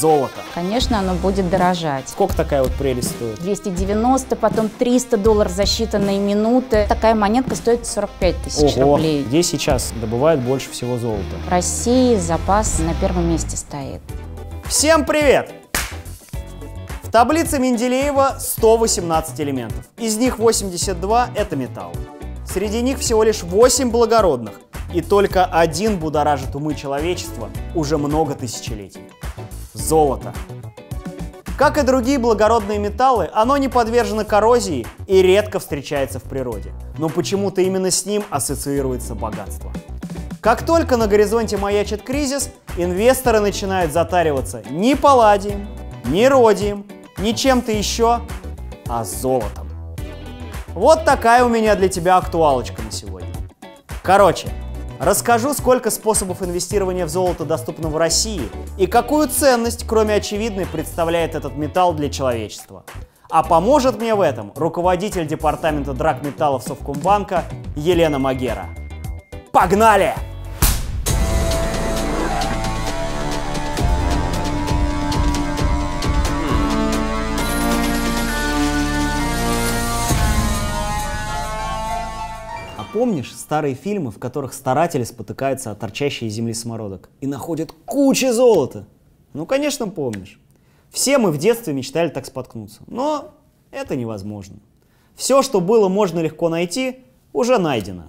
золото. Конечно, оно будет дорожать. Сколько такая вот прелесть стоит? 290, потом 300 долларов за считанные минуты. Такая монетка стоит 45 тысяч рублей. Где сейчас добывают больше всего золота? В России запас на первом месте стоит. Всем привет! В таблице Менделеева 118 элементов. Из них 82 – это металл. Среди них всего лишь 8 благородных, и только один будоражит умы человечества уже много тысячелетий золото. Как и другие благородные металлы, оно не подвержено коррозии и редко встречается в природе. Но почему-то именно с ним ассоциируется богатство. Как только на горизонте маячит кризис, инвесторы начинают затариваться не палладием, не родием, не чем-то еще, а золотом. Вот такая у меня для тебя актуалочка на сегодня. Короче, Расскажу, сколько способов инвестирования в золото доступно в России и какую ценность, кроме очевидной, представляет этот металл для человечества. А поможет мне в этом руководитель департамента драгметаллов Совкомбанка Елена Магера. Погнали! Помнишь старые фильмы, в которых старатели спотыкаются о торчащей из земли смородок и находят кучу золота? Ну, конечно, помнишь. Все мы в детстве мечтали так споткнуться, но это невозможно. Все, что было можно легко найти, уже найдено.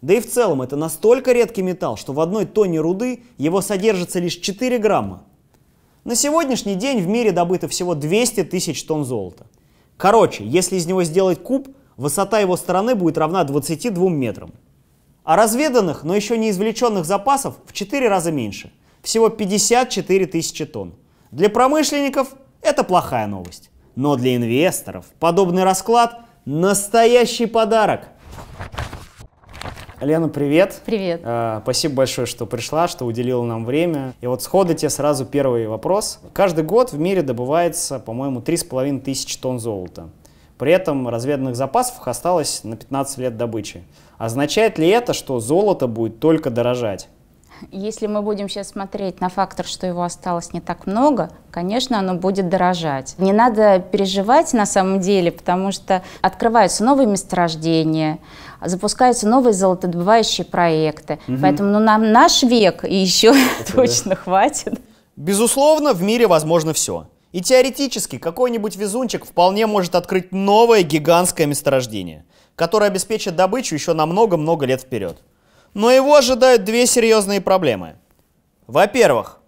Да и в целом это настолько редкий металл, что в одной тонне руды его содержится лишь 4 грамма. На сегодняшний день в мире добыто всего 200 тысяч тонн золота. Короче, если из него сделать куб, высота его стороны будет равна 22 метрам. А разведанных, но еще не извлеченных запасов в 4 раза меньше, всего 54 тысячи тонн. Для промышленников это плохая новость. Но для инвесторов подобный расклад – настоящий подарок. Лена, привет. Привет. Э, спасибо большое, что пришла, что уделила нам время. И вот сходу тебе сразу первый вопрос. Каждый год в мире добывается, по-моему, 3,5 тысячи тонн золота. При этом разведанных запасов осталось на 15 лет добычи. Означает ли это, что золото будет только дорожать? Если мы будем сейчас смотреть на фактор, что его осталось не так много, конечно, оно будет дорожать. Не надо переживать на самом деле, потому что открываются новые месторождения, запускаются новые золотодобывающие проекты. Угу. Поэтому ну, нам наш век и еще это, точно да. хватит. Безусловно, в мире возможно все. И теоретически какой-нибудь везунчик вполне может открыть новое гигантское месторождение, которое обеспечит добычу еще на много-много лет вперед. Но его ожидают две серьезные проблемы. Во-первых,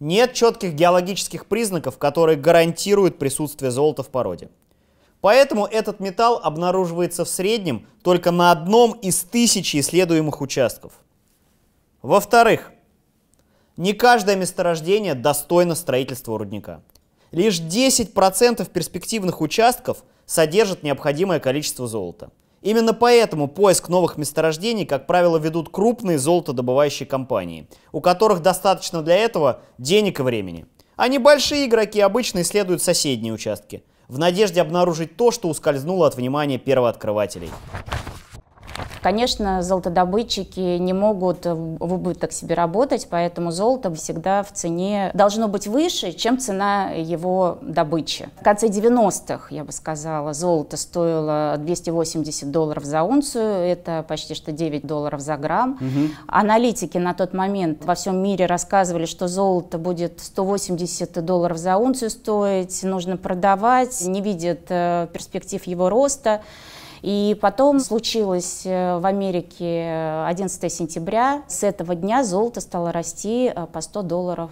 нет четких геологических признаков, которые гарантируют присутствие золота в породе. Поэтому этот металл обнаруживается в среднем только на одном из тысячи исследуемых участков. Во-вторых, не каждое месторождение достойно строительства рудника – Лишь 10% перспективных участков содержат необходимое количество золота. Именно поэтому поиск новых месторождений, как правило, ведут крупные золотодобывающие компании, у которых достаточно для этого денег и времени. А небольшие игроки обычно исследуют соседние участки, в надежде обнаружить то, что ускользнуло от внимания первооткрывателей. Конечно, золотодобытчики не могут в убыток себе работать, поэтому золото всегда в цене должно быть выше, чем цена его добычи. В конце 90-х, я бы сказала, золото стоило 280 долларов за унцию, это почти что 9 долларов за грамм. Угу. Аналитики на тот момент во всем мире рассказывали, что золото будет 180 долларов за унцию стоить, нужно продавать, не видят э, перспектив его роста. И потом случилось э, в Америке 11 э, сентября. С этого дня золото стало расти э, по 100 долларов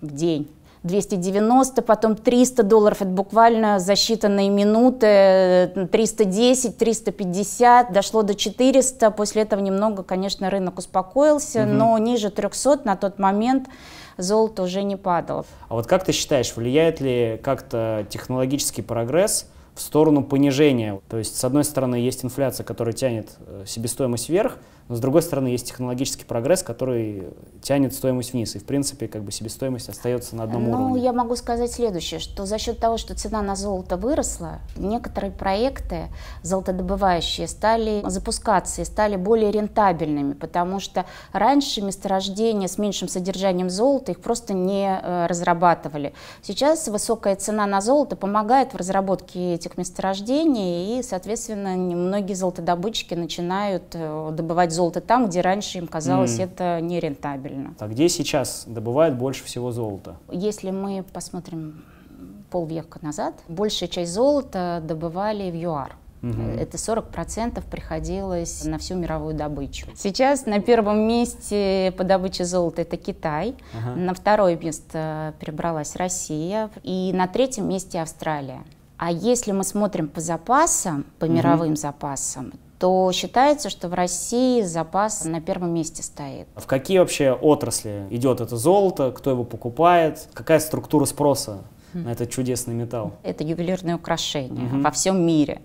в день. 290, потом 300 долларов, это буквально за считанные минуты, 310, 350, дошло до 400, после этого немного, конечно, рынок успокоился, угу. но ниже 300 на тот момент золото уже не падало. А вот как ты считаешь, влияет ли как-то технологический прогресс в сторону понижения. То есть, с одной стороны, есть инфляция, которая тянет э, себестоимость вверх, но, с другой стороны, есть технологический прогресс, который тянет стоимость вниз, и, в принципе, как бы себестоимость остается на одном ну, уровне. Ну, я могу сказать следующее, что за счет того, что цена на золото выросла, некоторые проекты золотодобывающие стали запускаться и стали более рентабельными, потому что раньше месторождения с меньшим содержанием золота их просто не э, разрабатывали. Сейчас высокая цена на золото помогает в разработке этих месторождений, и, соответственно, многие золотодобытчики начинают э, добывать золото золото там, где раньше им казалось mm. это нерентабельно. А где сейчас добывают больше всего золота? Если мы посмотрим полвека назад, большая часть золота добывали в ЮАР. Угу. Это 40% приходилось на всю мировую добычу. Сейчас на первом месте по добыче золота это Китай, ага. на второе место перебралась Россия и на третьем месте Австралия. А если мы смотрим по запасам, по мировым запасам, то считается, что в России запас на первом месте стоит. В какие вообще отрасли идет это золото, кто его покупает, какая структура спроса хм. на этот чудесный металл? Это ювелирные украшения угу. во всем мире.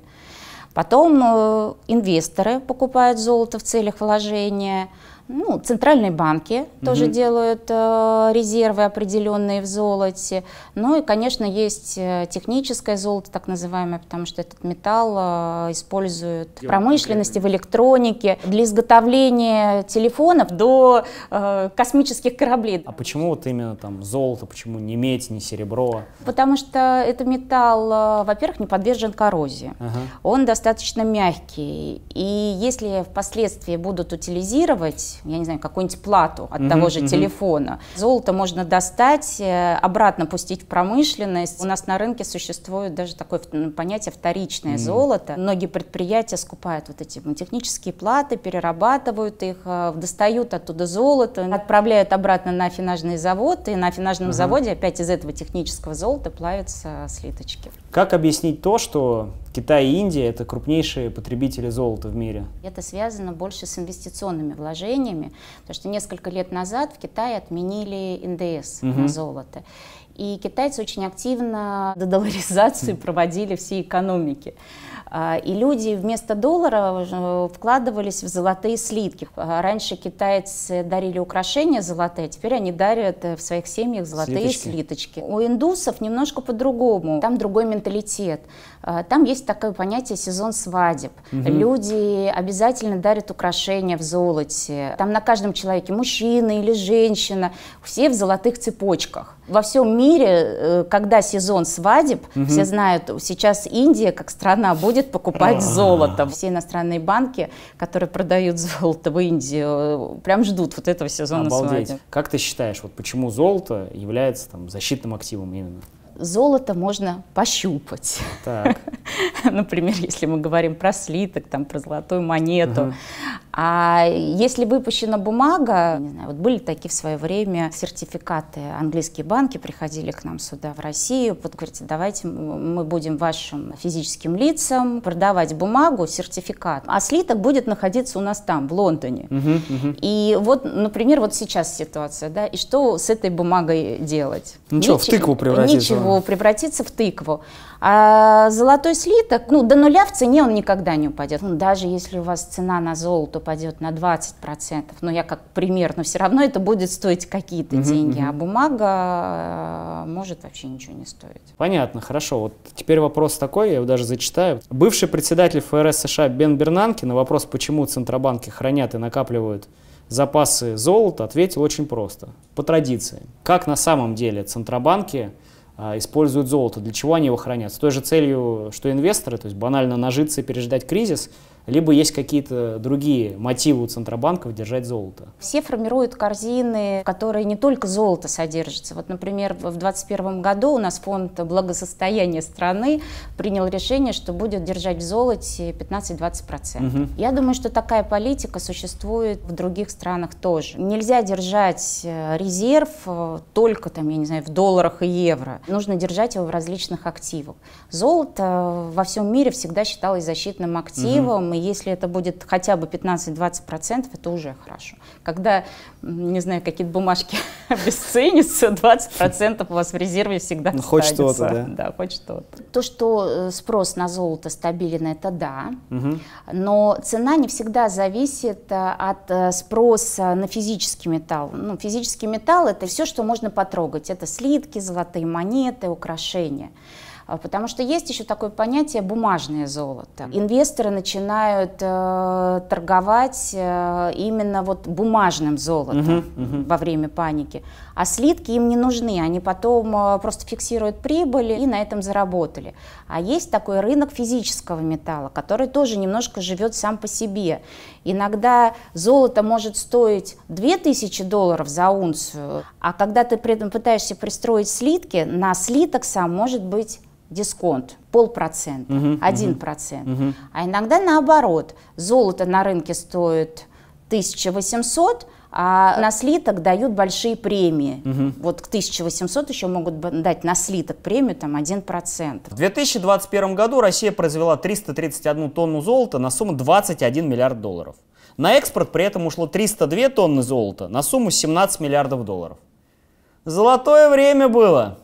Потом э, инвесторы покупают золото в целях вложения, ну, центральные банки угу. тоже делают э, резервы определенные в золоте. Ну и, конечно, есть э, техническое золото, так называемое, потому что этот металл э, используют в промышленности, в электронике, для изготовления телефонов до э, космических кораблей. А почему вот именно там золото, почему не медь, не серебро? Потому что это металл, э, во-первых, не подвержен коррозии. Ага. Он достаточно мягкий. И если впоследствии будут утилизировать получить, я не знаю, какую-нибудь плату от угу, того же угу. телефона. Золото можно достать, э, обратно пустить в промышленность. У нас на рынке существует даже такое ну, понятие вторичное угу. золото. Многие предприятия скупают вот эти технические платы, перерабатывают их, э, достают оттуда золото, отправляют обратно на финажный завод, и на финажном угу. заводе опять из этого технического золота плавятся слиточки. Как объяснить то, что Китай и Индия – это крупнейшие потребители золота в мире? Это связано больше с инвестиционными вложениями, потому что несколько лет назад в Китае отменили НДС угу. на золото. И китайцы очень активно додоларизацию проводили всей экономики. А, и люди вместо доллара э, э, вкладывались в золотые слитки. А, раньше китайцы дарили украшения золотые, а теперь они дарят э, в своих семьях золотые слиточки. слиточки. У индусов немножко по-другому, там другой менталитет. Там есть такое понятие сезон свадеб. Угу. Люди обязательно дарят украшения в золоте. Там на каждом человеке мужчина или женщина, все в золотых цепочках. Во всем мире, когда сезон свадеб, угу. все знают, сейчас Индия как страна будет будет покупать золото. Все иностранные банки, которые продают золото в Индию, прям ждут вот этого сезона Обалдеть. Как ты считаешь, вот почему золото является там, защитным активом именно? золото можно пощупать. Так. Например, если мы говорим про слиток, там, про золотую монету. Угу. А если выпущена бумага, не знаю, вот были такие в свое время сертификаты, английские банки приходили к нам сюда, в Россию, вот говорите, давайте мы будем вашим физическим лицам продавать бумагу, сертификат, а слиток будет находиться у нас там, в Лондоне. Угу, угу. И вот, например, вот сейчас ситуация, да, и что с этой бумагой делать? Ничего, Нич... в тыкву превратить. Ничего, снова превратится в тыкву. А золотой слиток, ну, до нуля в цене он никогда не упадет. Ну, даже если у вас цена на золото упадет на 20%, ну, я как пример, но все равно это будет стоить какие-то угу, деньги, угу. а бумага э, может вообще ничего не стоить. Понятно, хорошо. Вот теперь вопрос такой, я его даже зачитаю. Бывший председатель ФРС США Бен Бернанки на вопрос, почему центробанки хранят и накапливают запасы золота, ответил очень просто. По традиции. Как на самом деле центробанки а, используют золото, для чего они его хранят. С той же целью, что инвесторы, то есть банально нажиться и переждать кризис – либо есть какие-то другие мотивы у центробанков держать золото. Все формируют корзины, которые не только золото содержится. Вот, например, в 2021 году у нас фонд благосостояния страны принял решение, что будет держать в золоте 15-20%. Угу. Я думаю, что такая политика существует в других странах тоже. Нельзя держать э, резерв э, только, там, я не знаю, в долларах и евро. Нужно держать его в различных активах. Золото э, во всем мире всегда считалось защитным активом, угу и если это будет хотя бы 15-20%, это уже хорошо. Когда, не знаю, какие-то бумажки обесценятся, 20% у вас в резерве всегда ну, Хоть что-то, да? Да, хоть что-то. То, что э, спрос на золото стабилен, это да, угу. но цена не всегда зависит э, от э, спроса на физический металл. Ну, физический металл — это все, что можно потрогать. Это слитки, золотые монеты, украшения. А, потому что есть еще такое понятие бумажное золото. Инвесторы начинают э, торговать э, именно вот бумажным золотом угу, угу. во время паники. А слитки им не нужны, они потом э, просто фиксируют прибыль и на этом заработали. А есть такой рынок физического металла, который тоже немножко живет сам по себе. Иногда золото может стоить 2000 долларов за унцию, а когда ты при этом пытаешься пристроить слитки, на слиток сам может быть дисконт полпроцента, один процент. А иногда наоборот, золото на рынке стоит 1800, а на слиток дают большие премии. Угу. Вот к 1800 еще могут дать на слиток премию там 1%. В 2021 году Россия произвела 331 тонну золота на сумму 21 миллиард долларов. На экспорт при этом ушло 302 тонны золота на сумму 17 миллиардов долларов. Золотое время было.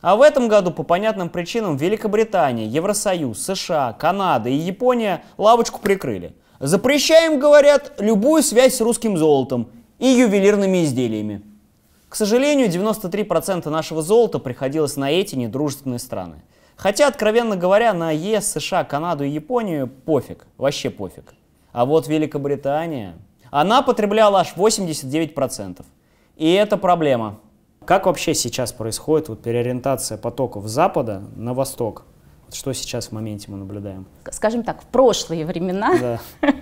А в этом году по понятным причинам Великобритания, Евросоюз, США, Канада и Япония лавочку прикрыли – Запрещаем, говорят, любую связь с русским золотом и ювелирными изделиями. К сожалению, 93% нашего золота приходилось на эти недружественные страны. Хотя, откровенно говоря, на ЕС, США, Канаду и Японию пофиг, вообще пофиг. А вот Великобритания, она потребляла аж 89%. И это проблема. Как вообще сейчас происходит вот переориентация потоков с запада на восток? Что сейчас в моменте мы наблюдаем? Скажем так, в прошлые времена да.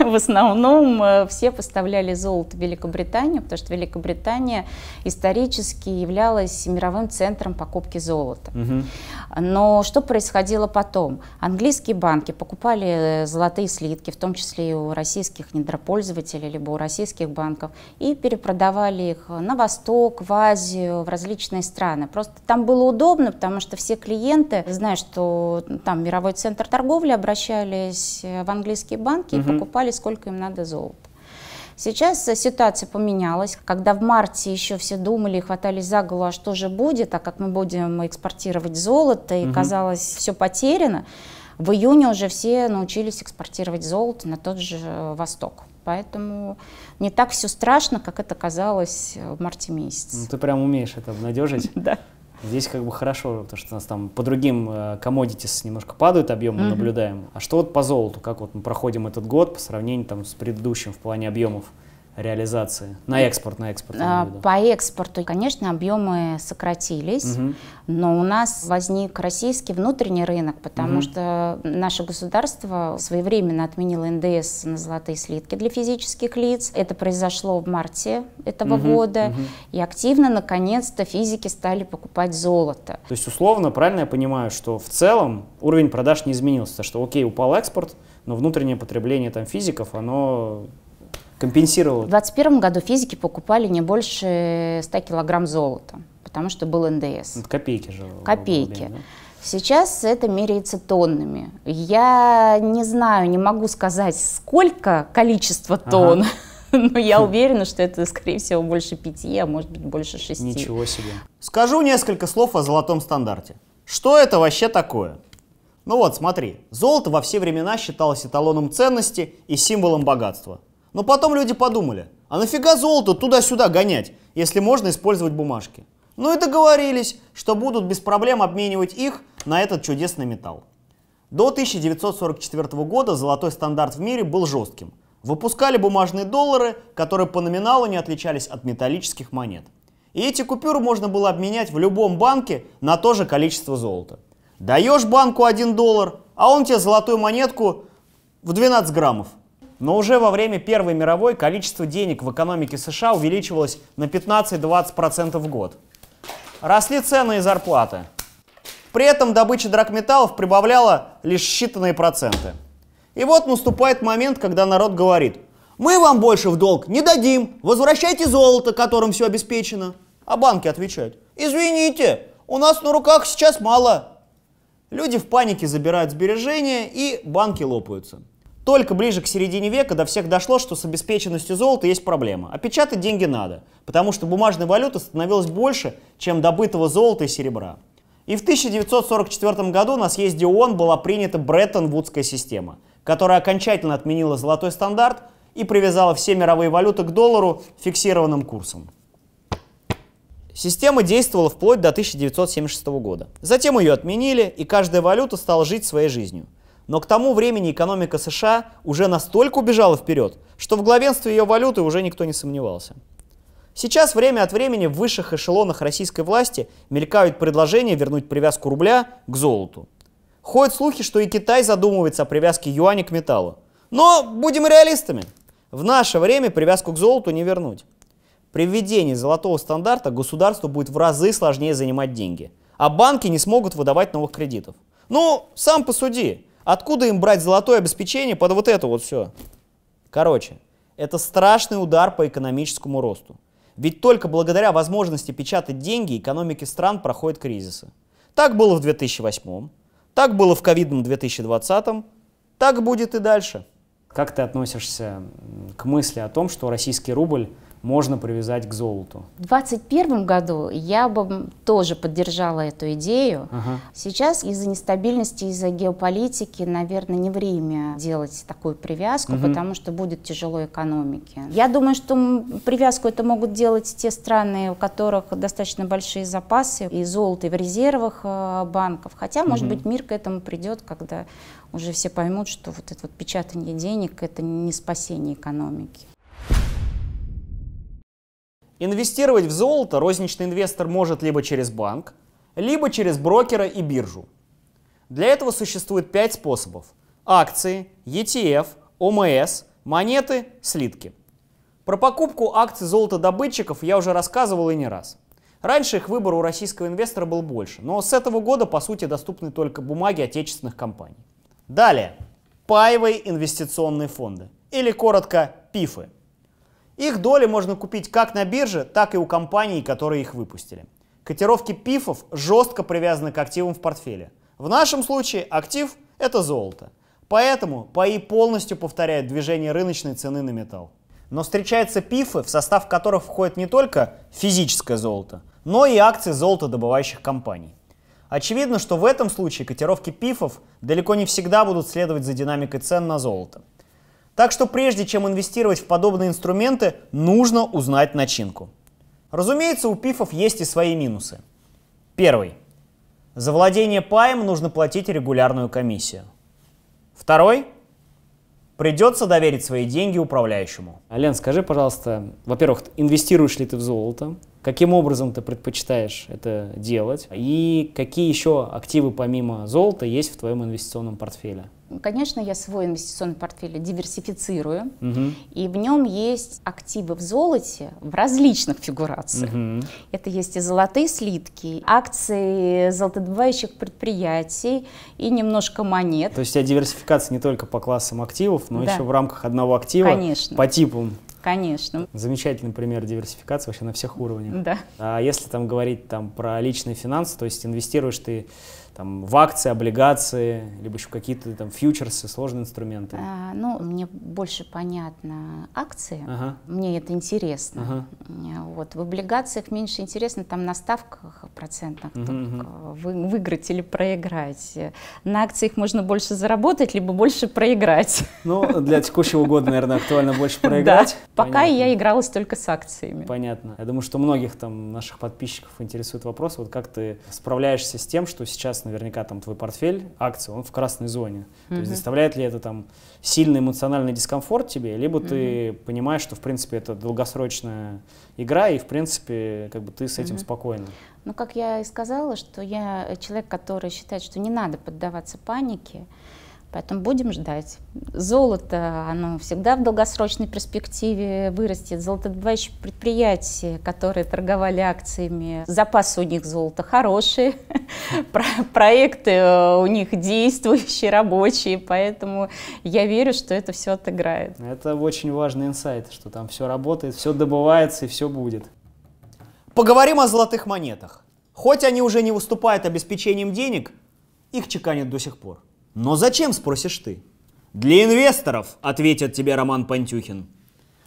в основном э, все поставляли золото в Великобританию, потому что Великобритания исторически являлась мировым центром покупки золота. Угу. Но что происходило потом? Английские банки покупали э, золотые слитки, в том числе и у российских недропользователей, либо у российских банков, и перепродавали их на Восток, в Азию, в различные страны. Просто там было удобно, потому что все клиенты знают, что там мировой центр торговли обращались э, в английские банки угу. и покупали сколько им надо золота. Сейчас э, ситуация поменялась, когда в марте еще все думали и хватались за голову, а что же будет, а как мы будем экспортировать золото, и угу. казалось, все потеряно. В июне уже все научились экспортировать золото на тот же э, Восток. Поэтому не так все страшно, как это казалось в марте месяце. Ну, ты прям умеешь это обнадежить. Да. Здесь как бы хорошо, потому что у нас там по другим комодитис э, немножко падают объемы, mm-hmm. наблюдаем. А что вот по золоту? Как вот мы проходим этот год по сравнению там с предыдущим в плане объемов? реализации на экспорт, на экспорт? А, по экспорту, конечно, объемы сократились, угу. но у нас возник российский внутренний рынок, потому угу. что наше государство своевременно отменило НДС на золотые слитки для физических лиц. Это произошло в марте этого угу. года, угу. и активно, наконец-то, физики стали покупать золото. То есть, условно, правильно я понимаю, что в целом уровень продаж не изменился, что, окей, упал экспорт, но внутреннее потребление там физиков, оно компенсировало. В 2021 году физики покупали не больше 100 килограмм золота, потому что был НДС. Ну, это копейки же. Копейки. Сейчас это меряется тоннами. Я не знаю, не могу сказать, сколько количество тонн, ага. но я хм. уверена, что это, скорее всего, больше пяти, а может быть, больше шести. Ничего себе. Скажу несколько слов о золотом стандарте. Что это вообще такое? Ну вот, смотри, золото во все времена считалось эталоном ценности и символом богатства. Но потом люди подумали, а нафига золото туда-сюда гонять, если можно использовать бумажки? Ну и договорились, что будут без проблем обменивать их на этот чудесный металл. До 1944 года золотой стандарт в мире был жестким. Выпускали бумажные доллары, которые по номиналу не отличались от металлических монет. И эти купюры можно было обменять в любом банке на то же количество золота. Даешь банку 1 доллар, а он тебе золотую монетку в 12 граммов – но уже во время Первой мировой количество денег в экономике США увеличивалось на 15-20% в год. Росли цены и зарплаты. При этом добыча драгметаллов прибавляла лишь считанные проценты. И вот наступает момент, когда народ говорит, мы вам больше в долг не дадим, возвращайте золото, которым все обеспечено. А банки отвечают, извините, у нас на руках сейчас мало. Люди в панике забирают сбережения и банки лопаются. Только ближе к середине века до всех дошло, что с обеспеченностью золота есть проблема. А печатать деньги надо, потому что бумажной валюты становилось больше, чем добытого золота и серебра. И в 1944 году на съезде ООН была принята Бреттон-Вудская система, которая окончательно отменила золотой стандарт и привязала все мировые валюты к доллару фиксированным курсом. Система действовала вплоть до 1976 года. Затем ее отменили, и каждая валюта стала жить своей жизнью – но к тому времени экономика США уже настолько убежала вперед, что в главенстве ее валюты уже никто не сомневался. Сейчас время от времени в высших эшелонах российской власти мелькают предложения вернуть привязку рубля к золоту. Ходят слухи, что и Китай задумывается о привязке юаня к металлу. Но будем реалистами. В наше время привязку к золоту не вернуть. При введении золотого стандарта государству будет в разы сложнее занимать деньги, а банки не смогут выдавать новых кредитов. Ну, сам посуди. Откуда им брать золотое обеспечение под вот это вот все? Короче, это страшный удар по экономическому росту. Ведь только благодаря возможности печатать деньги экономики стран проходят кризисы. Так было в 2008, так было в ковидном 2020, так будет и дальше. Как ты относишься к мысли о том, что российский рубль можно привязать к золоту? В 2021 году я бы тоже поддержала эту идею. Ага. Сейчас из-за нестабильности, из-за геополитики, наверное, не время делать такую привязку, угу. потому что будет тяжело экономике. Я думаю, что привязку это могут делать те страны, у которых достаточно большие запасы и золота и в резервах э, банков. Хотя, угу. может быть, мир к этому придет, когда уже все поймут, что вот это вот печатание денег – это не спасение экономики. Инвестировать в золото розничный инвестор может либо через банк, либо через брокера и биржу. Для этого существует 5 способов. Акции, ETF, ОМС, монеты, слитки. Про покупку акций золотодобытчиков я уже рассказывал и не раз. Раньше их выбор у российского инвестора был больше, но с этого года, по сути, доступны только бумаги отечественных компаний. Далее. Паевые инвестиционные фонды, или коротко ПИФы – их доли можно купить как на бирже, так и у компаний, которые их выпустили. Котировки пифов жестко привязаны к активам в портфеле. В нашем случае актив – это золото. Поэтому паи полностью повторяет движение рыночной цены на металл. Но встречаются пифы, в состав которых входит не только физическое золото, но и акции золотодобывающих компаний. Очевидно, что в этом случае котировки пифов далеко не всегда будут следовать за динамикой цен на золото. Так что прежде чем инвестировать в подобные инструменты, нужно узнать начинку. Разумеется, у пифов есть и свои минусы. Первый. За владение паем нужно платить регулярную комиссию. Второй. Придется доверить свои деньги управляющему. Лен, скажи, пожалуйста, во-первых, инвестируешь ли ты в золото? Каким образом ты предпочитаешь это делать? И какие еще активы помимо золота есть в твоем инвестиционном портфеле? Конечно, я свой инвестиционный портфель диверсифицирую, угу. и в нем есть активы в золоте в различных фигурациях. Угу. Это есть и золотые слитки, акции золотодобывающих предприятий и немножко монет. То есть у тебя диверсификация не только по классам активов, но да. еще в рамках одного актива Конечно. по типам. Конечно. Замечательный пример диверсификации вообще на всех уровнях. Да. А если там говорить там про личные финансы, то есть инвестируешь ты там, в акции, облигации, либо еще какие-то там фьючерсы, сложные инструменты? А, ну, мне больше понятно акции, ага. мне это интересно. Ага. Э, вот, в облигациях меньше интересно, там на ставках процентных угу, угу. Вы, выиграть или проиграть. Э, на акциях можно больше заработать, либо больше проиграть. Ну, для текущего года, наверное, актуально больше проиграть. Да. Пока я игралась только с акциями. Понятно. Я думаю, что многих там наших подписчиков интересует вопрос, вот как ты справляешься с тем, что сейчас наверняка там твой портфель акций, он в красной зоне. Mm-hmm. То есть доставляет ли это там сильный эмоциональный дискомфорт тебе, либо mm-hmm. ты понимаешь, что в принципе это долгосрочная игра, и в принципе как бы ты с этим mm-hmm. спокойна. Ну, как я и сказала, что я человек, который считает, что не надо поддаваться панике, Поэтому будем ждать. Золото, оно всегда в долгосрочной перспективе вырастет. Золотодобывающие предприятия, которые торговали акциями, запасы у них золота хорошие, проекты э, у них действующие, рабочие, поэтому я верю, что это все отыграет. Это очень важный инсайт, что там все работает, все добывается и все будет. Поговорим о золотых монетах. Хоть они уже не выступают обеспечением денег, их чеканят до сих пор. Но зачем, спросишь ты? Для инвесторов, ответит тебе Роман Пантюхин.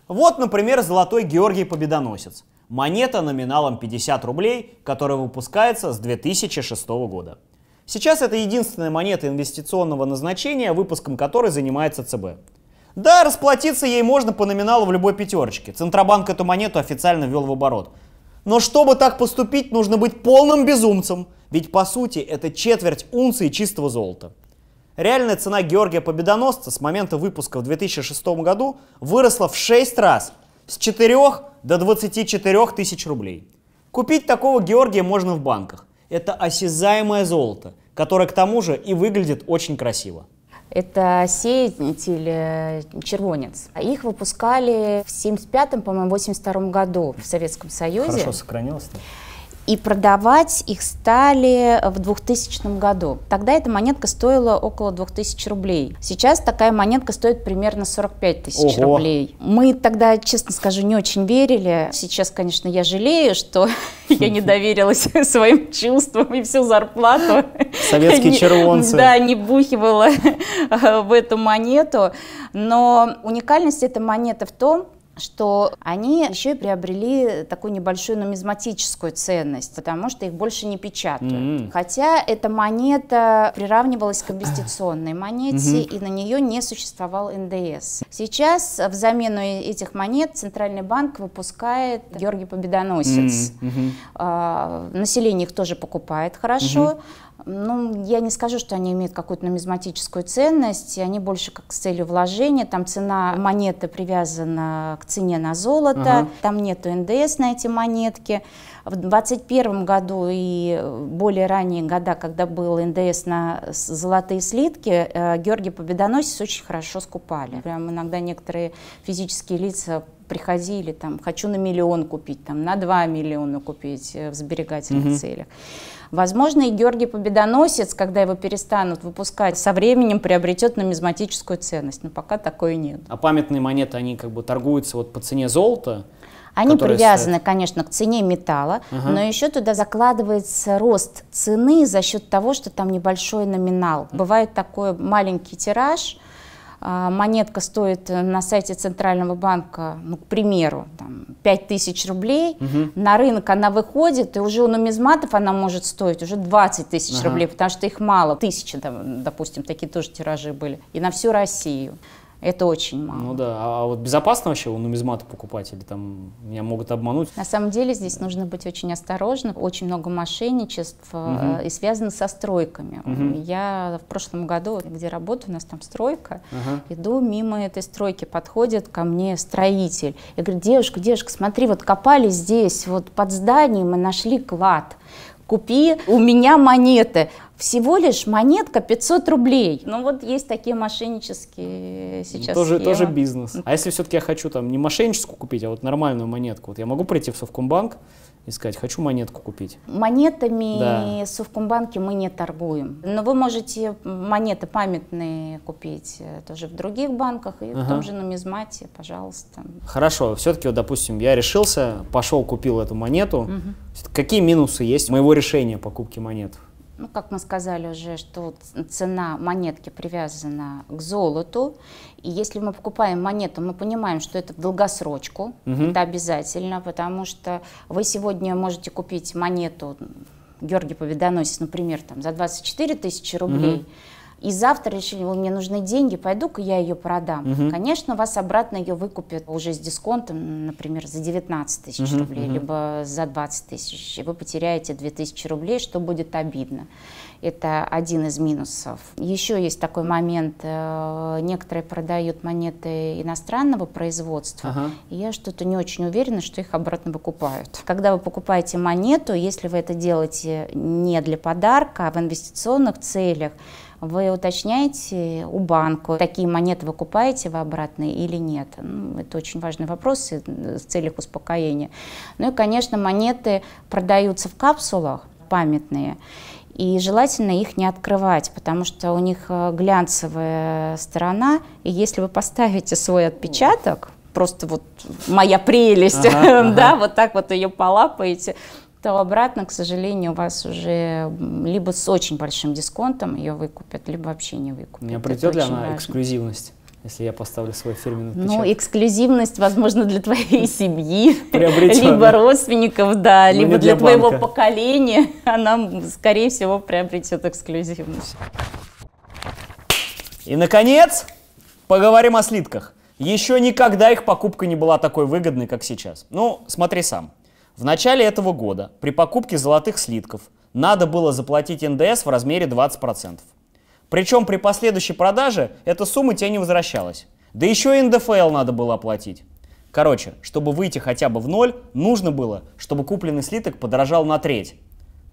Вот, например, золотой Георгий Победоносец. Монета номиналом 50 рублей, которая выпускается с 2006 года. Сейчас это единственная монета инвестиционного назначения, выпуском которой занимается ЦБ. Да, расплатиться ей можно по номиналу в любой пятерочке. Центробанк эту монету официально ввел в оборот. Но чтобы так поступить, нужно быть полным безумцем. Ведь по сути это четверть унции чистого золота. Реальная цена Георгия Победоносца с момента выпуска в 2006 году выросла в 6 раз с 4 до 24 тысяч рублей. Купить такого Георгия можно в банках. Это осязаемое золото, которое к тому же и выглядит очень красиво. Это сеятель червонец. Их выпускали в 75 по-моему, 82 году в Советском Союзе. Хорошо сохранилось. -то и продавать их стали в 2000 году. Тогда эта монетка стоила около 2000 рублей. Сейчас такая монетка стоит примерно 45 тысяч рублей. Мы тогда, честно скажу, не очень верили. Сейчас, конечно, я жалею, что я не доверилась своим чувствам и всю зарплату. Советские червонцы. Да, не бухивала в эту монету. Но уникальность этой монеты в том, что они еще и приобрели такую небольшую нумизматическую ценность, потому что их больше не печатают. Mm-hmm. Хотя эта монета приравнивалась к инвестиционной монете, mm-hmm. и на нее не существовал НДС. Сейчас в замену этих монет Центральный банк выпускает Георгий Победоносец. Mm-hmm. население их тоже покупает хорошо. Mm-hmm ну, я не скажу, что они имеют какую-то нумизматическую ценность, они больше как с целью вложения. Там цена монеты привязана к цене на золото, Uh -huh. там нет НДС на эти монетки. В 2021 году и более ранние года, когда был НДС на золотые слитки, э, Георгий Победоносец очень хорошо скупали. Прям иногда некоторые физические лица приходили, там, хочу на миллион купить, там, на 2 миллиона купить э, в сберегательных угу. целях. Возможно, и Георгий Победоносец, когда его перестанут выпускать, со временем приобретет нумизматическую ценность. Но пока такой нет. А памятные монеты, они как бы торгуются вот по цене золота? Они привязаны, стоят. конечно, к цене металла, ага. но еще туда закладывается рост цены за счет того, что там небольшой номинал. Бывает такой маленький тираж, а, монетка стоит э, на сайте Центрального банка, ну, к примеру, там, 5000 рублей, угу. на рынок она выходит, и уже у нумизматов она может стоить уже 20 тысяч ага. рублей, потому что их мало, тысячи, допустим, такие тоже тиражи были, и на всю Россию. Это очень мало. Ну да, а вот безопасно вообще у нумизмата покупать или там меня могут обмануть? На самом деле здесь нужно быть очень осторожным. Очень много мошенничеств угу. и связано со стройками. Угу. Я в прошлом году, где работаю, у нас там стройка, угу. иду мимо этой стройки, подходит ко мне строитель я говорю, девушка, девушка, смотри, вот копали здесь, вот под зданием мы нашли клад купи у меня монеты всего лишь монетка 500 рублей. Ну вот есть такие мошеннические ну, сейчас. тоже, схемы. тоже бизнес. А если все-таки я хочу там не мошенническую купить, а вот нормальную монетку, вот я могу прийти в Совкомбанк и сказать, хочу монетку купить? Монетами да. в Совкомбанке мы не торгуем. Но вы можете монеты памятные купить э, тоже в других банках и ага. в том же нумизмате, пожалуйста. Хорошо, все-таки, вот, допустим, я решился, пошел, купил эту монету. Угу. Какие минусы есть моего решения покупки монет? ну, как мы сказали уже, что цена монетки привязана к золоту. И если мы покупаем монету, мы понимаем, что это в долгосрочку, угу. это обязательно, потому что вы сегодня можете купить монету Георгий Победоносец, например, там, за 24 тысячи рублей, угу и завтра решили, ой, мне нужны деньги, пойду-ка я ее продам. Угу. Конечно, вас обратно ее выкупят уже с дисконтом, например, за 19 тысяч угу, рублей, либо за 20 тысяч, и вы потеряете тысячи рублей, что будет обидно. Это один из минусов. Еще есть такой момент, э, некоторые продают монеты иностранного производства, ага. и я что-то не очень уверена, что их обратно выкупают. Когда вы покупаете монету, если вы это делаете не для подарка, а в инвестиционных целях, вы уточняете у банка, такие монеты вы купаете вы обратные или нет. Ну, это очень важный вопрос в целях успокоения. Ну и, конечно, монеты продаются в капсулах памятные. И желательно их не открывать, потому что у них э, глянцевая сторона. И если вы поставите свой отпечаток, просто вот моя прелесть, ага, ага. да, вот так вот ее полапаете, то обратно, к сожалению, у вас уже либо с очень большим дисконтом ее выкупят, либо вообще не выкупят. У придет ли она важно. эксклюзивность? если я поставлю свой фирменный отпечаток? Ну, эксклюзивность, возможно, для твоей семьи, либо родственников, да, ну, либо для твоего поколения, она, скорее всего, приобретет эксклюзивность. И, наконец, поговорим о слитках. Еще никогда их покупка не была такой выгодной, как сейчас. Ну, смотри сам. В начале этого года при покупке золотых слитков надо было заплатить НДС в размере 20%. Причем при последующей продаже эта сумма тебе не возвращалась. Да еще и НДФЛ надо было оплатить. Короче, чтобы выйти хотя бы в ноль, нужно было, чтобы купленный слиток подорожал на треть.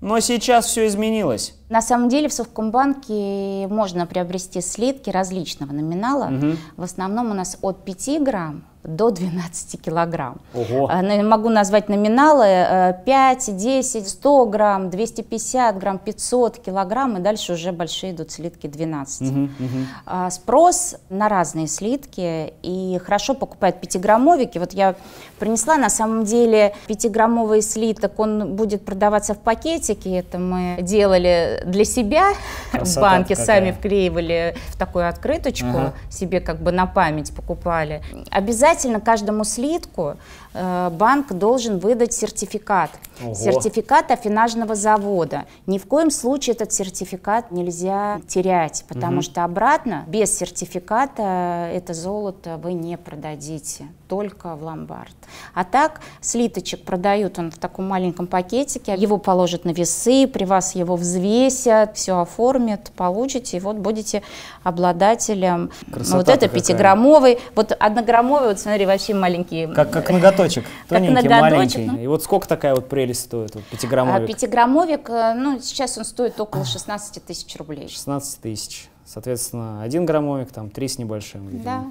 Но сейчас все изменилось. На самом деле в Совкомбанке можно приобрести слитки различного номинала. Угу. В основном у нас от 5 грамм до 12 килограмм. Ого. А, ну, могу назвать номиналы 5, 10, 100 грамм, 250 грамм, 500 килограмм, и дальше уже большие идут слитки 12. Угу, угу. Спрос на разные слитки, и хорошо покупают пятиграммовики. Вот я принесла, на самом деле, пятиграммовый слиток, он будет продаваться в пакетике, это мы делали для себя, Красота банки какая. сами вклеивали в такую открыточку, угу. себе как бы на память покупали. Обязательно обязательно каждому слитку Э, банк должен выдать сертификат. Ого. Сертификат афинажного завода. Ни в коем случае этот сертификат нельзя терять, потому угу. что обратно без сертификата это золото вы не продадите, только в ломбард. А так слиточек продают он в таком маленьком пакетике, его положат на весы, при вас его взвесят, все оформят, получите, и вот будете обладателем. Красота ну, вот это пятиграммовый, вот однограммовый, вот смотри, вообще маленький. Как, как мы готовим ноготочек, тоненький, маленький. Ну. И вот сколько такая вот прелесть стоит, вот пятиграммовик? А пятиграммовик, э, ну, сейчас он стоит около 16 тысяч рублей. 16 тысяч. Соответственно, один граммовик, там, три с небольшим. Да.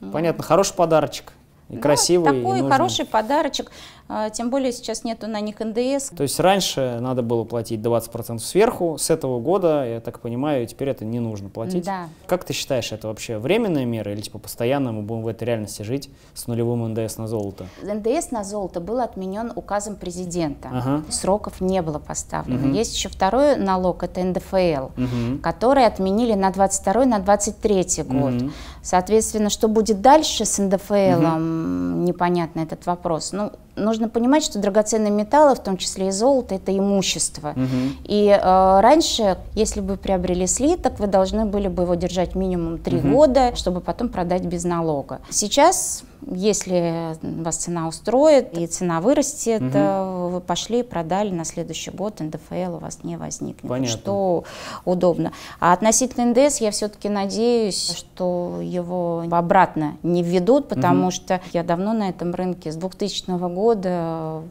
Ну. Понятно, хороший подарочек. И да, ну, красивый. Такой и нужный. хороший подарочек. А, тем более сейчас нету на них НДС. То есть раньше надо было платить 20% сверху. С этого года, я так понимаю, теперь это не нужно платить. Да. Как ты считаешь, это вообще временная мера или типа постоянно мы будем в этой реальности жить с нулевым НДС на золото? НДС на золото был отменен указом президента. Ага. Сроков не было поставлено. Угу. Есть еще второй налог, это НДФЛ, угу. который отменили на 22 на 23 год. Угу. Соответственно, что будет дальше с НДФЛом? Угу непонятно этот вопрос. Ну, нужно понимать, что драгоценные металлы, в том числе и золото, это имущество. Угу. И э, раньше, если бы приобрели слиток, вы должны были бы его держать минимум три угу. года, чтобы потом продать без налога. Сейчас если вас цена устроит и цена вырастет, угу. вы пошли и продали на следующий год, НДФЛ у вас не возникнет, ну Понятно. что удобно. А относительно НДС я все-таки надеюсь, что его обратно не введут, потому угу. что я давно на этом рынке, с 2000 года года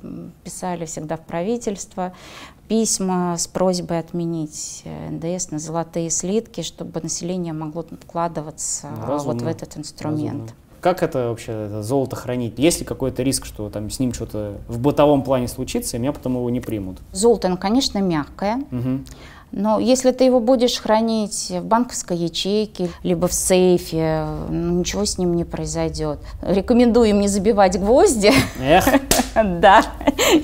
писали всегда в правительство письма с просьбой отменить э, НДС на золотые слитки, чтобы население могло вкладываться разумно, вот в этот инструмент. Разумно. Как это вообще это золото хранить? Есть ли какой-то риск, что там с ним что-то в бытовом плане случится, и меня потом его не примут? Золото, ну конечно, мягкое. Угу но если ты его будешь хранить в банковской ячейке, либо в сейфе, ну, ничего с ним не произойдет. Рекомендуем не забивать гвозди. Эх, да.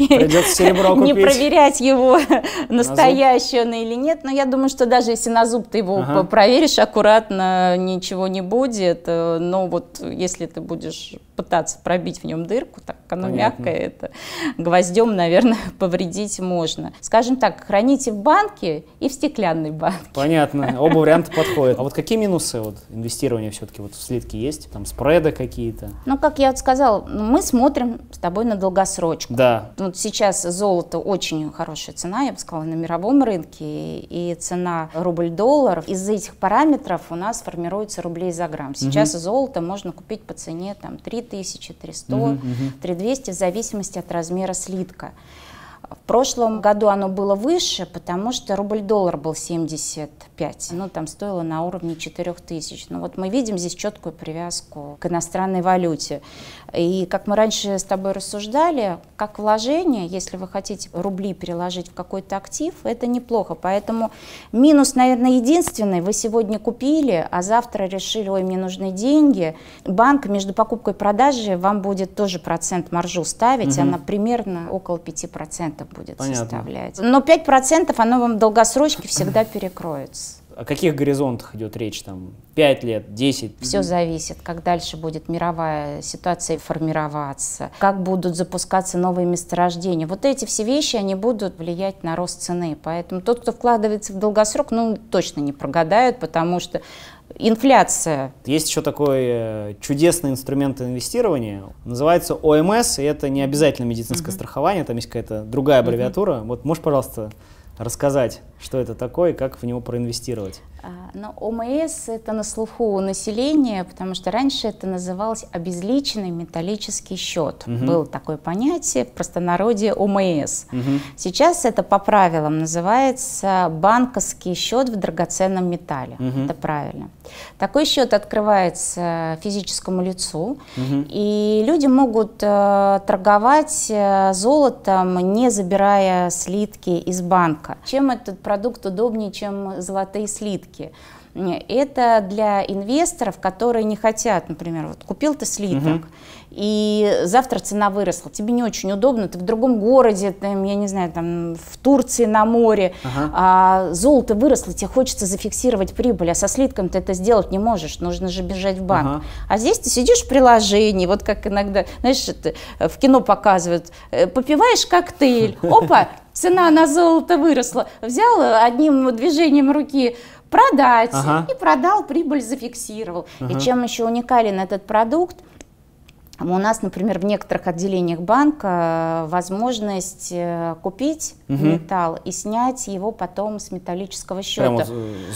Придется серебро купить. Не проверять его, настоящий он или нет. Но я думаю, что даже если на зуб ты его ага. проверишь аккуратно, ничего не будет. Э, но вот если ты будешь пытаться пробить в нем дырку, так как оно Понятно. мягкое, это гвоздем, наверное, повредить можно. Скажем так, храните в банке и в стеклянной банке. Понятно, оба варианта подходят. А вот какие минусы вот инвестирования все-таки вот в слитки есть? Там спреды какие-то? Ну, как я вот сказала, ну, мы смотрим с тобой на долгосрочку. Да. Вот сейчас золото очень хорошая цена, я бы сказала, на мировом рынке, и цена рубль-доллар. Из-за этих параметров у нас формируется рублей за грамм. Сейчас угу. золото можно купить по цене там 3 3000, 300, угу, угу. 3200 в зависимости от размера слитка. В прошлом году оно было выше, потому что рубль-доллар был 75. ну там стоило на уровне 4 тысяч. Но ну вот мы видим здесь четкую привязку к иностранной валюте. И как мы раньше с тобой рассуждали, как вложение, если вы хотите рубли переложить в какой-то актив, это неплохо. Поэтому минус, наверное, единственный. Вы сегодня купили, а завтра решили, ой, мне нужны деньги. Банк между покупкой и продажей вам будет тоже процент маржу ставить. Угу. А, Она примерно около 5% процентов будет Понятно. составлять. Но 5% оно вам в долгосрочке всегда перекроется. О каких горизонтах идет речь? Там 5 лет, 10? Все зависит, как дальше будет мировая ситуация формироваться, как будут запускаться новые месторождения. Вот эти все вещи, они будут влиять на рост цены. Поэтому тот, кто вкладывается в долгосрок, ну, точно не прогадают, потому что инфляция. Есть еще такой э, чудесный инструмент инвестирования, называется ОМС, и это не обязательно медицинское uh страхование, там есть какая-то другая аббревиатура. uh Вот можешь, пожалуйста, рассказать, что это такое и как в него проинвестировать? А, но ОМС это на слуху у населения, потому что раньше это называлось обезличенный металлический счет. Угу. Было такое понятие в простонародье ОМС. Угу. Сейчас это по правилам называется банковский счет в драгоценном металле. Угу. Это правильно. Такой счет открывается физическому лицу, угу. и люди могут э, торговать э, золотом, не забирая слитки из банка. Чем этот продукт удобнее, чем золотые слитки? рынке. Это для инвесторов, которые не хотят, например, вот купил ты слиток, угу. и завтра цена выросла, тебе не очень удобно, ты в другом городе, там, я не знаю, там в Турции на море, ага. а золото выросло, тебе хочется зафиксировать прибыль, а со слитком ты это сделать не можешь, нужно же бежать в банк. Ага. А здесь ты сидишь в приложении, вот как иногда, знаешь, это э, в кино показывают, э, попиваешь коктейль, опа, цена на золото выросла, взял э, одним движением руки продать. Ага. И продал, прибыль зафиксировал. Ага. И чем еще уникален этот продукт? У нас, например, в некоторых отделениях банка э, возможность э, купить угу. металл и снять его потом с металлического счета. Прямо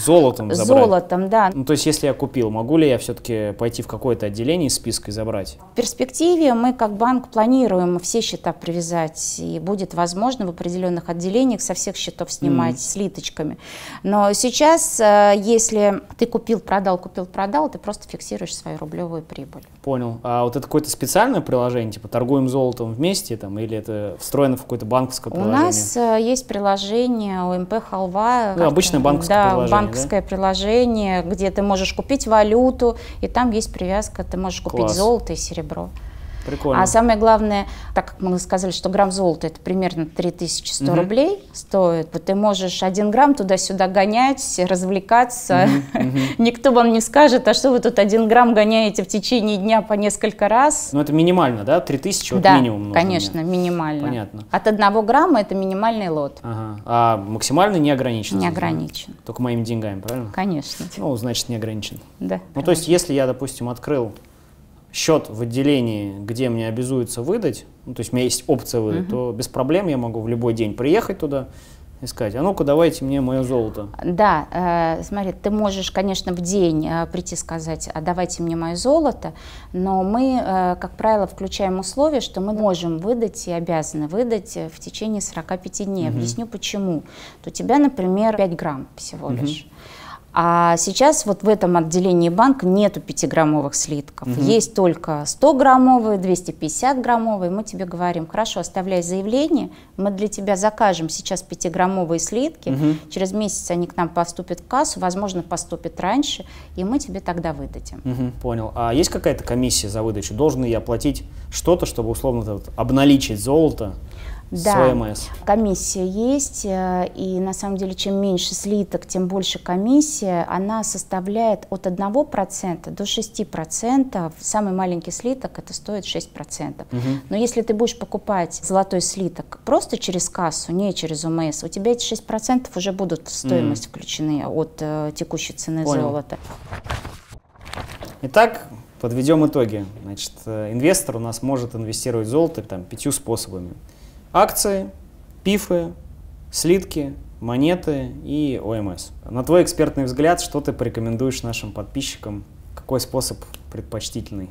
золотом забрать? Золотом, да. Ну, то есть, если я купил, могу ли я все-таки пойти в какое-то отделение из списка и забрать? В перспективе мы, как банк, планируем все счета привязать, и будет возможно в определенных отделениях со всех счетов снимать mm. слиточками. Но сейчас, э, если ты купил, продал, купил, продал, ты просто фиксируешь свою рублевую прибыль. Понял. А вот это какое-то специальное приложение, типа торгуем золотом вместе, там, или это встроено в какое-то банковское приложение? У нас Э, есть приложение ОМП Халва. Ну, обычное банковское да, приложение. банковское приложение, где ты можешь купить валюту, и там есть привязка, ты можешь купить Класс. золото и серебро. Прикольно. А самое главное, так как мы сказали, что грамм золота это примерно 3100 угу. рублей стоит, вот ты можешь один грамм туда-сюда гонять, развлекаться. Угу. Угу. Никто вам не скажет, а что вы тут один грамм гоняете в течение дня по несколько раз. Ну это минимально, да? 3000 вот да, минимум Да, конечно, мне. минимально. Понятно. От одного грамма это минимальный лот. Ага. А максимально не ограничен? Не ограничен. Только моими деньгами, правильно? Конечно. Ну, значит, не ограничен. Да. Ну, конечно. то есть, если я, допустим, открыл счет в отделении, где мне обязуется выдать, ну, то есть у меня есть опция выдать, угу. то без проблем я могу в любой день приехать туда и сказать, а ну-ка давайте мне мое золото. Да, э, смотри, ты можешь, конечно, в день э, прийти сказать, а давайте мне мое золото, но мы, э, как правило, включаем условие, что мы можем выдать и обязаны выдать э, в течение 45 дней. Угу. Объясню почему. То у тебя, например, 5 грамм всего лишь. А сейчас вот в этом отделении банка нету 5-граммовых слитков. Угу. Есть только 100-граммовые, 250-граммовые. Мы тебе говорим, хорошо, оставляй заявление, мы для тебя закажем сейчас 5-граммовые слитки. Угу. Через месяц они к нам поступят в кассу, возможно, поступят раньше, и мы тебе тогда выдадим. Угу, понял. А есть какая-то комиссия за выдачу? Должен ли я платить что-то, чтобы условно обналичить золото? да, ОМС. комиссия есть, э, и на самом деле чем меньше слиток, тем больше комиссия. Она составляет от 1% до 6%. Самый маленький слиток это стоит 6%. Угу. Но если ты будешь покупать золотой слиток просто через кассу, не через ОМС, у тебя эти 6% уже будут в стоимость угу. включены от э, текущей цены Понял. золота. Итак, подведем итоги. Значит, э, инвестор у нас может инвестировать в золото там, пятью способами акции, пифы, слитки, монеты и ОМС. На твой экспертный взгляд, что ты порекомендуешь нашим подписчикам? Какой способ предпочтительный?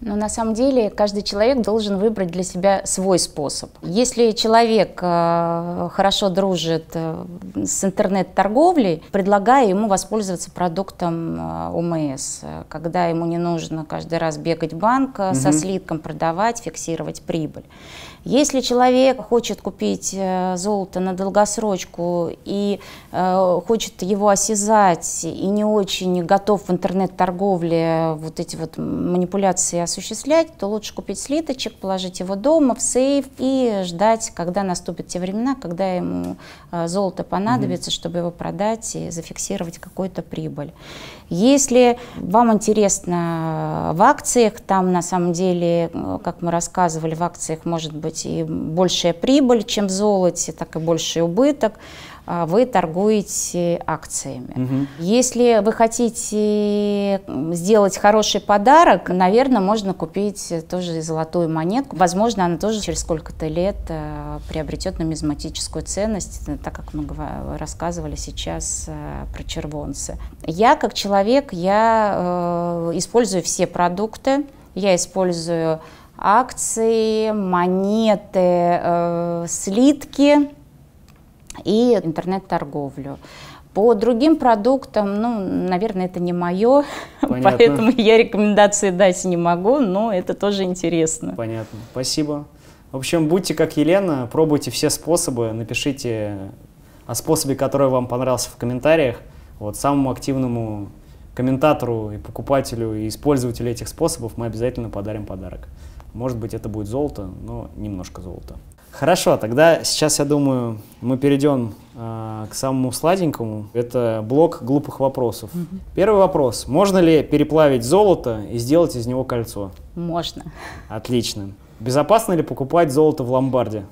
Но ну, на самом деле каждый человек должен выбрать для себя свой способ. Если человек э, хорошо дружит э, с интернет-торговлей, предлагаю ему воспользоваться продуктом э, ОМС, когда ему не нужно каждый раз бегать в банк угу. со слитком, продавать, фиксировать прибыль. Если человек хочет купить э, золото на долгосрочку и э, хочет его осязать и не очень готов в интернет-торговле вот эти вот манипуляции осуществлять, то лучше купить слиточек, положить его дома в сейф и ждать, когда наступят те времена, когда ему э, золото понадобится, mm-hmm. чтобы его продать и зафиксировать какую-то прибыль. Если вам интересно э, в акциях, там на самом деле, э, как мы рассказывали, в акциях может быть и большая прибыль, чем в золоте, так и больший убыток. А, вы торгуете акциями. Угу. Если вы хотите сделать хороший подарок, наверное, можно купить тоже золотую монетку. Возможно, она тоже через сколько-то лет э, приобретет нумизматическую ценность, э, так как мы рассказывали сейчас э, про червонцы. Я, как человек, я использую все продукты. Я использую акции, монеты, слитки и интернет-торговлю. По другим продуктам, ну, наверное, это не мое, Понятно. поэтому я рекомендации дать не могу, но это тоже интересно. Понятно, спасибо. В общем, будьте как Елена, пробуйте все способы, напишите о способе, который вам понравился в комментариях. Вот самому активному комментатору и покупателю и использователю этих способов мы обязательно подарим подарок. Может быть, это будет золото, но немножко золота. Хорошо, тогда сейчас, я думаю, мы перейдем э, к самому сладенькому. Это блок глупых вопросов. Угу. Первый вопрос. Можно ли переплавить золото и сделать из него кольцо? Можно. Отлично. Безопасно ли покупать золото в ломбарде?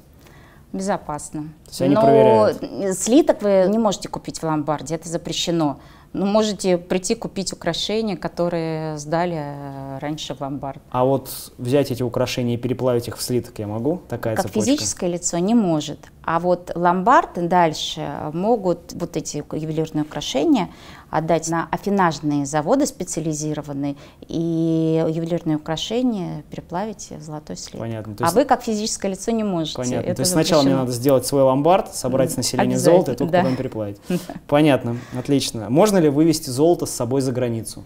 Безопасно. То есть они Но проверяют? слиток вы не можете купить в ломбарде, это запрещено. Ну, можете прийти купить украшения, которые сдали э, раньше в ломбард. А вот взять эти украшения и переплавить их в слиток я могу? Такая как цепочка? физическое лицо не может. А вот ломбард дальше э, могут вот эти ювелирные украшения отдать на афинажные заводы специализированные и ювелирные украшения переплавить в золотой след. Понятно. А есть... А вы как физическое лицо не можете. Понятно. Это То есть запрещено. сначала мне надо сделать свой ломбард, собрать с населения золото и только да. потом переплавить. Понятно, отлично. Можно ли вывести золото с собой за границу?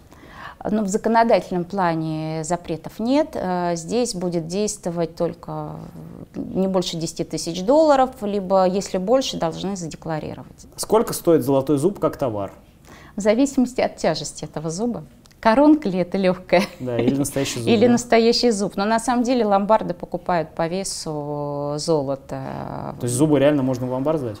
Ну в законодательном плане запретов нет. Э, здесь будет действовать только не больше 10 тысяч долларов, либо если больше, должны задекларировать. Сколько стоит золотой зуб как товар? в зависимости от тяжести этого зуба. Коронка ли это легкая? Да, или настоящий зуб. Или да. настоящий зуб. Но на самом деле ломбарды покупают по весу золото. То есть зубы реально можно в ломбард сдать?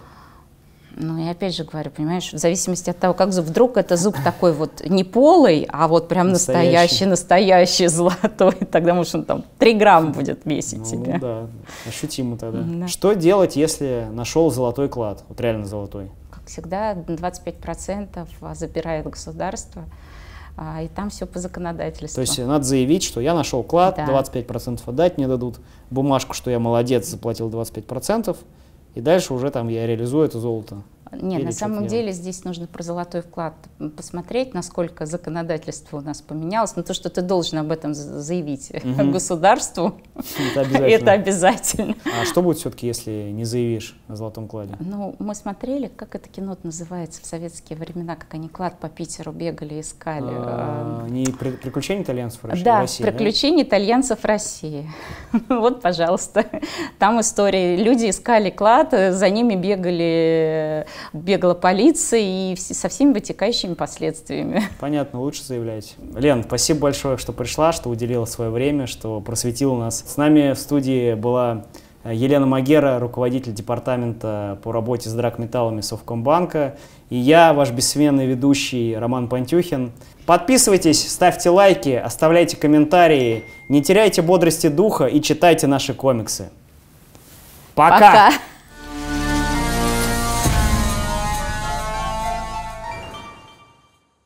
Ну, я опять же говорю, понимаешь, в зависимости от того, как зуб, вдруг это зуб такой вот не полый, а вот прям настоящий, настоящий, настоящий золотой, тогда, может, он там 3 грамм будет весить ну, тебе. Ну, да, ощутимо тогда. Да. Что делать, если нашел золотой клад, вот реально золотой? всегда 25% а, забирает государство, а, и там все по законодательству. То есть надо заявить, что я нашел клад, да. 25% отдать мне дадут, бумажку, что я молодец, заплатил 25%, и дальше уже там я реализую это золото. Нет, на самом нет. деле здесь нужно про золотой вклад посмотреть, насколько законодательство у нас поменялось. Но ну, то, что ты должен об этом заявить угу. государству, это обязательно. это обязательно. А что будет все-таки, если не заявишь о золотом кладе? Ну, мы смотрели, как это кино называется в советские времена, как они клад по Питеру бегали, искали. А, не «Приключения итальянцев в России»? Да, России, «Приключения да? итальянцев России». вот, пожалуйста. Там история. Люди искали клад, за ними бегали бегала полиция и со всеми вытекающими последствиями. Понятно, лучше заявлять. Лен, спасибо большое, что пришла, что уделила свое время, что просветила нас. С нами в студии была э, Елена Магера, руководитель департамента по работе с драгметаллами Совкомбанка. И я, ваш бессменный ведущий Роман Пантюхин. Подписывайтесь, ставьте лайки, оставляйте комментарии, не теряйте бодрости духа и читайте наши комиксы. Пока! Пока.